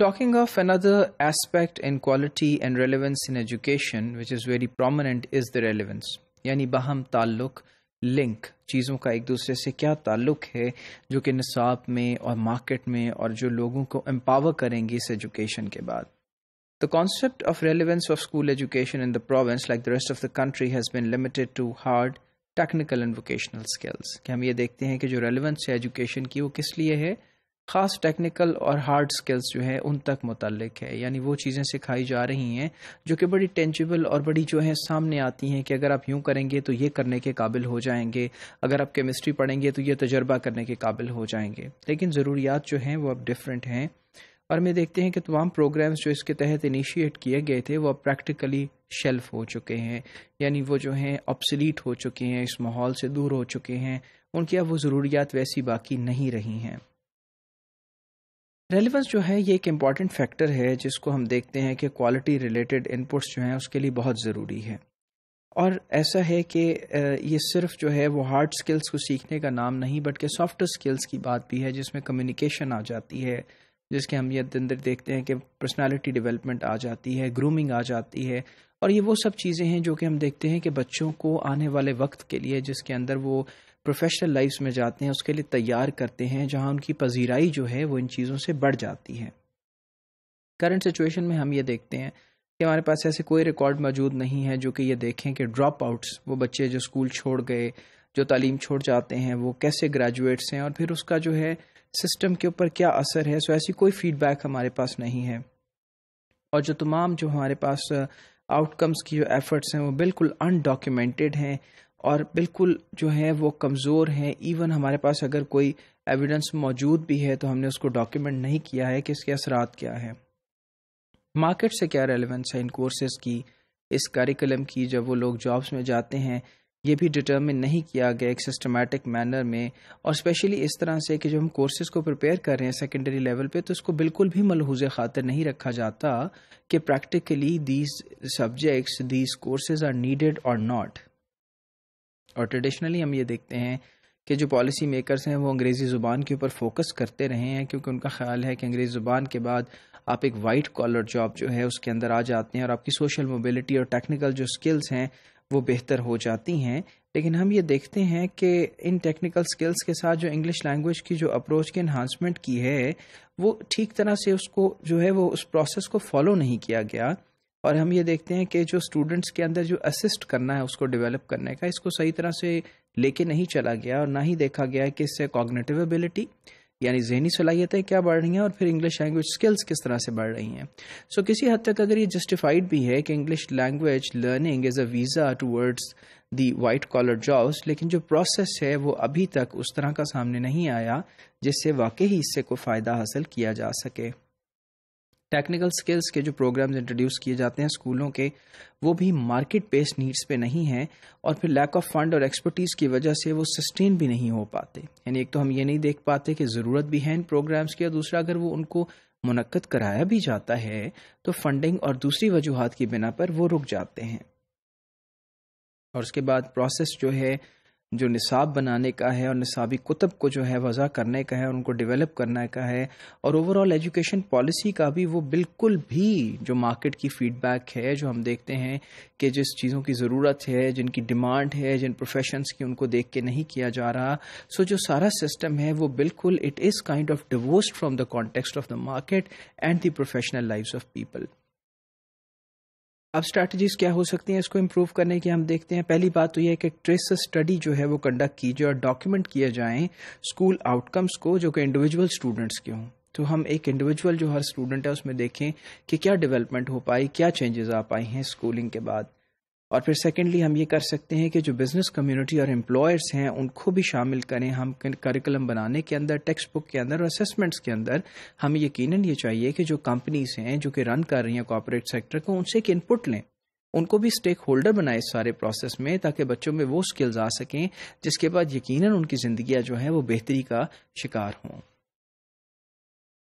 Talking of another aspect in quality and relevance in education, which is very prominent, is the relevance. यानी बहम ताल्लुक़ link चीज़ों का एक दूसरे से क्या ताल्लुक़ है जो कि निसाब में और मार्केट में और जो लोगों को एम्पावर करेंगी इस एजुकेशन के बाद The concept of relevance of school education in the province, like the rest of the country, has been limited to hard technical and vocational skills. कि हम ये देखते हैं कि जो रेलिवेंस है एजुकेशन की वो किस लिए है ख़ास टेक्निकल और हार्ड स्किल्स जो है उन तक मुतलक है यानी वो चीज़ें सिखाई जा रही हैं जो कि बड़ी टेंजिबल और बड़ी जो है सामने आती हैं कि अगर आप यूँ करेंगे तो ये करने के काबिल हो जाएंगे अगर आप केमिस्ट्री पढ़ेंगे तो ये तजर्बा करने के काबिल हो जाएंगे लेकिन ज़रूरियात जो हैं वो अब डिफरेंट हैं और मैं देखते हैं कि तमाम प्रोग्राम्स जो इसके तहत इनिशिएट किए गए थे वो अब प्रैक्टिकली शेल्फ हो चुके हैं यानी वो जो हैं ऑप्सलीट हो चुके हैं इस माहौल से दूर हो चुके हैं उनकी अब वो ज़रूरियात वैसी बाकी नहीं रही हैं रेलिवेंस जो है ये एक इम्पॉर्टेंट फैक्टर है जिसको हम देखते हैं कि क्वालिटी रिलेटेड इनपुट्स जो हैं उसके लिए बहुत ज़रूरी है और ऐसा है कि ये सिर्फ जो है वो हार्ड स्किल्स को सीखने का नाम नहीं बल्कि सॉफ्ट स्किल्स की बात भी है जिसमें कम्युनिकेशन आ जाती है जिसके हम ये अंदर देखते हैं कि पर्सनालिटी डेवलपमेंट आ जाती है ग्रूमिंग आ जाती है और ये वो सब चीज़ें हैं जो कि हम देखते हैं कि बच्चों को आने वाले वक्त के लिए जिसके अंदर वो प्रोफेशनल लाइफ्स में जाते हैं उसके लिए तैयार करते हैं जहां उनकी पजीराई जो है वो इन चीज़ों से बढ़ जाती है करंट सिचुएशन में हम ये देखते हैं कि हमारे पास ऐसे कोई रिकॉर्ड मौजूद नहीं है जो कि ये देखें कि ड्रॉप आउट्स वो बच्चे जो स्कूल छोड़ गए जो तालीम छोड़ जाते हैं वो कैसे ग्रेजुएट्स हैं और फिर उसका जो है सिस्टम के ऊपर क्या असर है सो ऐसी कोई फीडबैक हमारे पास नहीं है और जो तमाम जो हमारे पास आउटकम्स की जो एफर्ट्स हैं वो बिल्कुल अनडॉक्यूमेंटेड हैं और बिल्कुल जो है वो कमज़ोर हैं इवन हमारे पास अगर कोई एविडेंस मौजूद भी है तो हमने उसको डॉक्यूमेंट नहीं किया है कि इसके असरात क्या हैं मार्केट से क्या रेलिवेंस है इन कोर्सेज़ की इस करिकुलम की जब वो लोग जॉब्स में जाते हैं ये भी डिटर्मिन नहीं किया गया एक सिस्टमेटिक मैनर में और स्पेशली इस तरह से कि जब हम कोर्सेज को प्रिपेयर कर रहे हैं सेकेंडरी लेवल पे तो इसको बिल्कुल भी मलहूज खातर नहीं रखा जाता कि practically these subjects these courses are needed और नॉट और ट्रेडिशनली हम ये देखते हैं कि जो पॉलिसी मेकर्स हैं वो अंग्रेज़ी ज़ुबान के ऊपर फोकस करते रहे हैं क्योंकि उनका ख्याल है कि अंग्रेज़ी ज़ुबान के बाद आप एक वाइट कॉलर जॉब जो है उसके अंदर आ जाते हैं और आपकी सोशल मोबिलिटी और टेक्निकल जो स्किल्स हैं वो बेहतर हो जाती हैं लेकिन हम ये देखते हैं कि इन टेक्निकल स्किल्स के साथ जो इंग्लिश लैंग्वेज की जो अप्रोच की इन्हांसमेंट की है वो ठीक तरह से उसको जो है वो उस प्रोसेस को फॉलो नहीं किया गया और हम ये देखते हैं कि जो स्टूडेंट्स के अंदर जो असिस्ट करना है उसको डेवलप करने का इसको सही तरह से लेके नहीं चला गया और ना ही देखा गया है कि इससे कॉग्नेटिव एबिलिटी यानी जहनी सलाहियतें क्या बढ़ रही हैं और फिर इंग्लिश लैंग्वेज स्किल्स किस तरह से बढ़ रही हैं सो so, किसी हद तक अगर ये जस्टिफाइड भी है कि English language learning is a visa towards the white collar jobs लेकिन जो प्रोसेस है वो अभी तक उस तरह का सामने नहीं आया जिससे वाकई ही इससे को फ़ायदा हासिल किया जा सके टेक्निकल स्किल्स के जो प्रोग्राम्स इंट्रोड्यूस किए जाते हैं स्कूलों के वो भी मार्केट बेस्ड नीड्स पे नहीं हैं और फिर लैक ऑफ फंड और एक्सपर्टीज़ की वजह से वो सस्टेन भी नहीं हो पाते यानी एक तो हम ये नहीं देख पाते कि ज़रूरत भी है इन प्रोग्राम्स की और दूसरा अगर वो उनको मुनकद कराया भी जाता है तो फंडिंग और दूसरी वजूहत की बिना पर वो रुक जाते हैं और उसके बाद प्रोसेस जो है जो निसाब बनाने का है और निसाबी कुतब को जो है वज़ा करने का है और उनको डेवलप करने का है और ओवरऑल एजुकेशन पॉलिसी का भी वो बिल्कुल भी जो मार्केट की फीडबैक है जो हम देखते हैं कि जिस चीज़ों की ज़रूरत है जिनकी डिमांड है जिन प्रोफेशंस की उनको देख के नहीं किया जा रहा सो जो सारा सिस्टम है वो बिल्कुल it is kind of divorce from the context of the market and the professional life of people अब स्ट्रैटेजीज क्या हो सकती हैं इसको इम्प्रूव करने की हम देखते हैं पहली बात तो यह है कि ट्रेस स्टडी जो है वो कंडक्ट की जाए और डॉक्यूमेंट किए जाएं स्कूल आउटकम्स को जो कि इंडिविजुअल स्टूडेंट्स के हों तो हम एक इंडिविजुअल जो हर स्टूडेंट है उसमें देखें कि क्या डेवलपमेंट हो पाई क्या चेंजेस आ पाई हैं स्कूलिंग के बाद और फिर सेकेंडली हम ये कर सकते हैं कि जो बिज़नेस कम्युनिटी और एम्प्लॉयर्स हैं उनको भी शामिल करें हम करिकुलम बनाने के अंदर टेक्स्ट बुक के अंदर और असेसमेंट्स के अंदर हमें यकीनन ये चाहिए कि जो कंपनीज हैं जो कि रन कर रही हैं कॉपोरेट सेक्टर को उनसे एक इनपुट लें उनको भी स्टेक होल्डर बनाए इस सारे प्रोसेस में ताकि बच्चों में वो स्किल्स आ सकें जिसके बाद यकीन उनकी ज़िंदियाँ जो हैं वो बेहतरी का शिकार हों